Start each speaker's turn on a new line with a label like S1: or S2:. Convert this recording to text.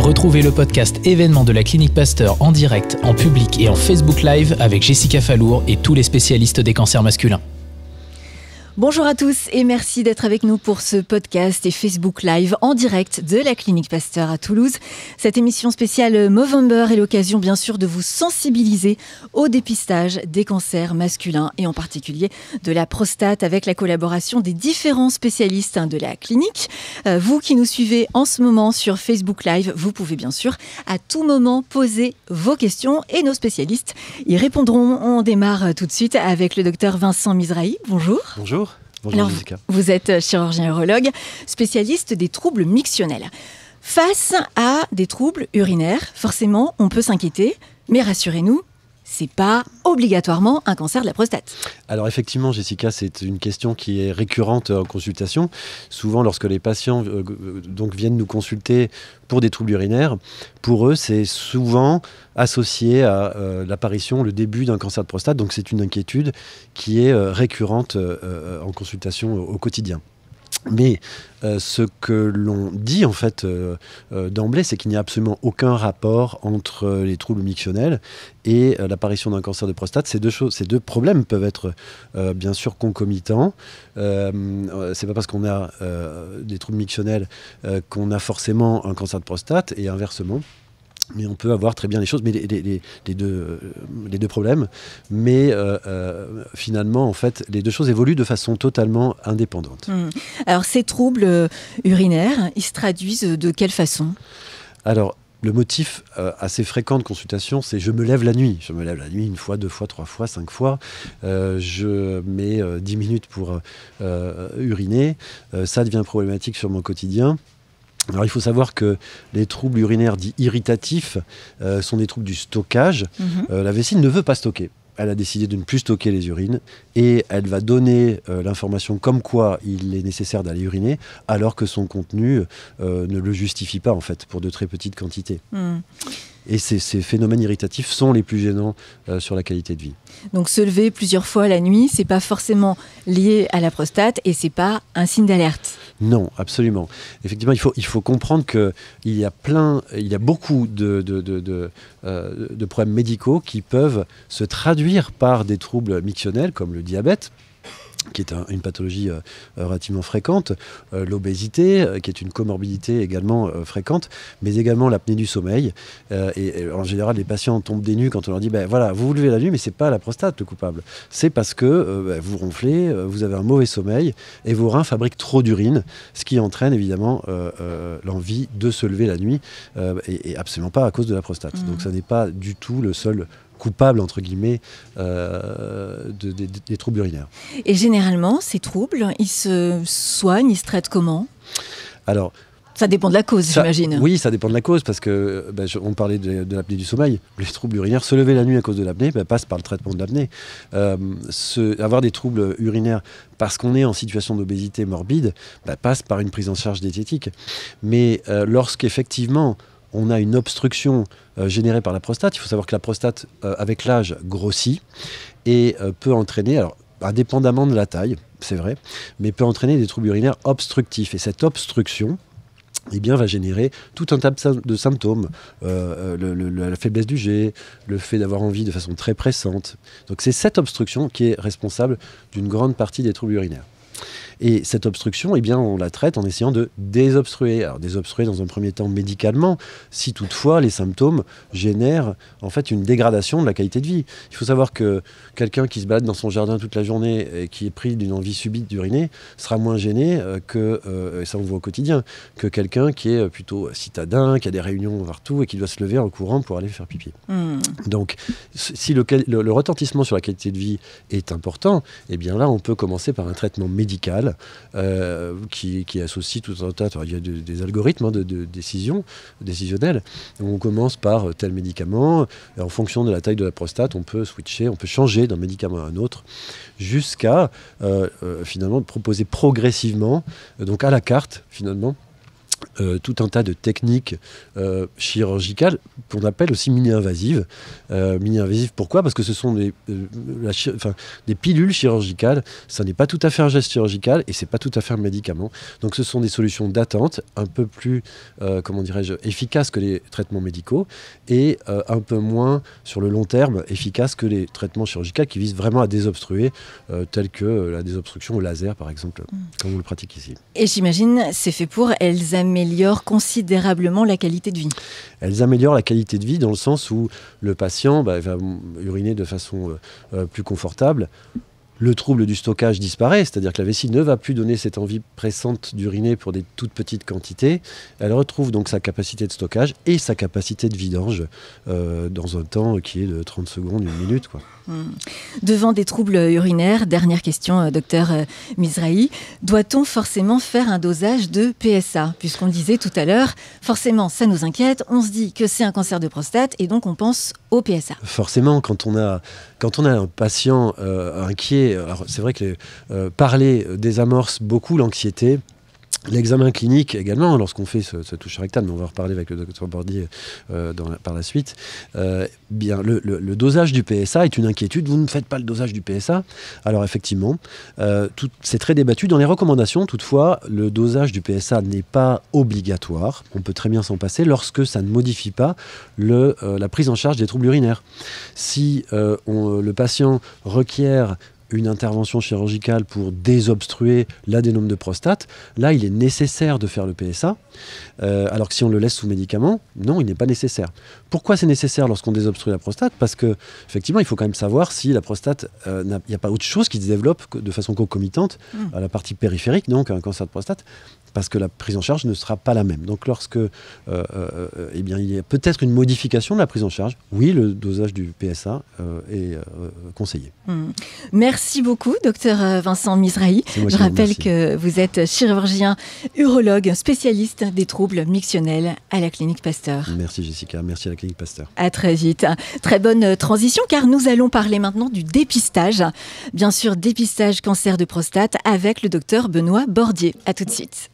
S1: Retrouvez le podcast événement de la Clinique Pasteur en direct, en public et en Facebook Live avec Jessica Falour et tous les spécialistes des cancers masculins. Bonjour à tous et merci d'être avec nous pour ce podcast et Facebook Live en direct de la Clinique Pasteur à Toulouse. Cette émission spéciale Movember est l'occasion bien sûr de vous sensibiliser au dépistage des cancers masculins et en particulier de la prostate avec la collaboration des différents spécialistes hein, de la clinique. Euh, vous qui nous suivez en ce moment sur Facebook Live, vous pouvez bien sûr à tout moment poser vos questions et nos spécialistes y répondront. On démarre tout de suite avec le docteur Vincent Misrahi. Bonjour. Bonjour. Vous êtes euh, chirurgien urologue, spécialiste des troubles mixtionnels. Face à des troubles urinaires, forcément, on peut s'inquiéter, mais rassurez-nous, c'est pas obligatoirement un cancer de la prostate.
S2: Alors effectivement, Jessica, c'est une question qui est récurrente euh, en consultation. Souvent, lorsque les patients euh, euh, viennent nous consulter pour des troubles urinaires, pour eux, c'est souvent associé à l'apparition, le début d'un cancer de prostate. Donc c'est une inquiétude qui est récurrente en consultation au quotidien. Mais euh, ce que l'on dit en fait euh, euh, d'emblée, c'est qu'il n'y a absolument aucun rapport entre les troubles mictionnels et l'apparition d'un cancer de prostate. Ces deux problèmes peuvent être bien sûr concomitants. c'est pas parce qu'on a des troubles mictionnels qu'on a forcément un cancer de prostate et inversement mais on peut avoir très bien les choses, mais les, deux, problèmes. Mais euh, euh, finalement, en fait, les deux choses évoluent de façon totalement indépendante.
S1: Hum. Alors, ces troubles euh, urinaires, ils se traduisent de quelle
S2: façon Alors, le motif assez fréquent de consultation, c'est je me lève la nuit. Je me lève la nuit une fois, deux fois, trois fois, cinq fois. je mets dix minutes pour uriner. ça devient problématique sur mon quotidien. Alors il faut savoir que les troubles urinaires dits irritatifs euh, sont des troubles du stockage. Mhm. Euh, la vessie ne veut pas stocker. Elle a décidé de ne plus stocker les urines et elle va donner euh, l'information comme quoi il est nécessaire d'aller uriner alors que son contenu ne le justifie pas en fait pour de très petites quantités. Mhm. Et ces, phénomènes irritatifs sont les plus gênants euh, sur la qualité de vie.
S1: Donc se lever plusieurs fois la nuit, n'est pas forcément lié à la prostate et n'est pas un signe d'alerte.
S2: Non, absolument. Effectivement, il faut, comprendre qu'il y a plein, il y a beaucoup de, euh, de problèmes médicaux qui peuvent se traduire par des troubles mictionnels comme le diabète qui est une pathologie euh, euh, relativement fréquente, euh, l'obésité, qui est une comorbidité également fréquente, mais également l'apnée du sommeil. Et, en général, les patients tombent des nues quand on leur dit, ben voilà, vous vous levez la nuit, mais ce c'est pas la prostate le coupable. C'est parce que ben, vous ronflez, vous avez un mauvais sommeil, et vos reins fabriquent trop d'urine, ce qui entraîne évidemment l'envie de se lever la nuit, et, absolument pas à cause de la prostate. Mmh. Donc ça n'est pas du tout le seul coupable, entre guillemets, euh, de, des troubles urinaires.
S1: Et généralement, ces troubles, ils se soignent, ils se traitent comment Alors, ça dépend de la cause, j'imagine. Oui,
S2: ça dépend de la cause, parce que euh, ben, on parlait de, l'apnée du sommeil. Les troubles urinaires, se lever la nuit à cause de l'apnée, ben, passe par le traitement de l'apnée. Euh, avoir des troubles urinaires parce qu'on est en situation d'obésité morbide, ben, passe par une prise en charge diététique. Mais lorsqu'effectivement, on a une obstruction euh, générée par la prostate. Il faut savoir que la prostate, euh, avec l'âge, grossit et euh, peut entraîner, alors, indépendamment de la taille, c'est vrai, mais peut entraîner des troubles urinaires obstructifs. Et cette obstruction, eh bien, va générer tout un tas de symptômes. la faiblesse du jet, le fait d'avoir envie de façon très pressante. Donc c'est cette obstruction qui est responsable d'une grande partie des troubles urinaires. Et cette obstruction, eh bien, on la traite en essayant de désobstruer. Alors, désobstruer dans un premier temps médicalement, si toutefois les symptômes génèrent en fait une dégradation de la qualité de vie. Il faut savoir que quelqu'un qui se balade dans son jardin toute la journée et qui est pris d'une envie subite d'uriner sera moins gêné euh, que, euh, et ça on voit au quotidien, que quelqu'un qui est euh, plutôt citadin, qui a des réunions partout et qui doit se lever en courant pour aller faire pipi. Hmm. Donc, si le, le retentissement sur la qualité de vie est important, eh bien là, on peut commencer par un traitement médical euh, qui, qui, associe tout un tas, il y a des algorithmes hein, de, décision, décisionnels. on commence par tel médicament, et en fonction de la taille de la prostate, on peut switcher, on peut changer d'un médicament à un autre, jusqu'à euh, euh, finalement proposer progressivement, donc à la carte finalement, euh, tout un tas de techniques euh, chirurgicales qu'on appelle aussi mini-invasives. Euh, mini-invasives pourquoi Parce que ce sont des, des pilules chirurgicales. Ça n'est pas tout à fait un geste chirurgical et c'est pas tout à fait un médicament. Donc ce sont des solutions d'attente un peu plus, comment dirais-je, efficaces que les traitements médicaux et un peu moins sur le long terme efficaces que les traitements chirurgicaux qui visent vraiment à désobstruer, tels que la désobstruction au laser par exemple, mm. comme on le pratique ici.
S1: Et j'imagine c'est fait pour Elsa améliorent considérablement
S2: la qualité de vie Elles améliorent la qualité de vie dans le sens où le patient bah, va uriner de façon euh, euh, plus confortable le trouble du stockage disparaît, c'est-à-dire que la vessie ne va plus donner cette envie pressante d'uriner pour des toutes petites quantités. Elle retrouve donc sa capacité de stockage et sa capacité de vidange euh, dans un temps qui est de 30 secondes, une minute. Quoi.
S1: Hmm. Devant des troubles urinaires, dernière question, euh, docteur euh, Mizrahi, doit-on forcément faire un dosage de PSA Puisqu'on disait tout à l'heure, forcément, ça nous inquiète, on se dit que c'est un cancer de prostate et donc on pense au PSA.
S2: Forcément, quand on a, quand on a un patient euh, inquiet, c'est vrai que euh, parler désamorce beaucoup l'anxiété. L'examen clinique également, lorsqu'on fait ce, touche rectale, mais on va reparler avec le docteur Bordy euh, par la suite, euh, bien, le, dosage du PSA est une inquiétude. Vous ne faites pas le dosage du PSA. Alors effectivement, euh, c'est très débattu. Dans les recommandations, toutefois, le dosage du PSA n'est pas obligatoire. On peut très bien s'en passer lorsque ça ne modifie pas la prise en charge des troubles urinaires. Si le patient requiert une intervention chirurgicale pour désobstruer l'adénome de prostate, là, il est nécessaire de faire le PSA, euh, alors que si on le laisse sous médicament, non, il n'est pas nécessaire. Pourquoi c'est nécessaire lorsqu'on désobstrue la prostate Parce que, effectivement, il faut quand même savoir si la prostate, euh, il n'y a pas autre chose qui se développe de façon concomitante mmh. à la partie périphérique, donc un cancer de prostate, parce que la prise en charge ne sera pas la même. Donc, lorsque, euh, eh bien, il y a peut-être une modification de la prise en charge, oui, le dosage du PSA est conseillé.
S1: Mmh. Merci. Merci beaucoup, docteur euh, Vincent Misrahi. Je rappelle que vous êtes chirurgien urologue spécialiste des troubles mixtionnels
S2: à la clinique Pasteur. Merci Jessica, merci à la clinique Pasteur.
S1: À très vite. Très bonne euh, transition car nous allons parler maintenant du dépistage. Bien sûr, dépistage cancer de prostate avec le docteur Benoît Bordier. À tout de suite.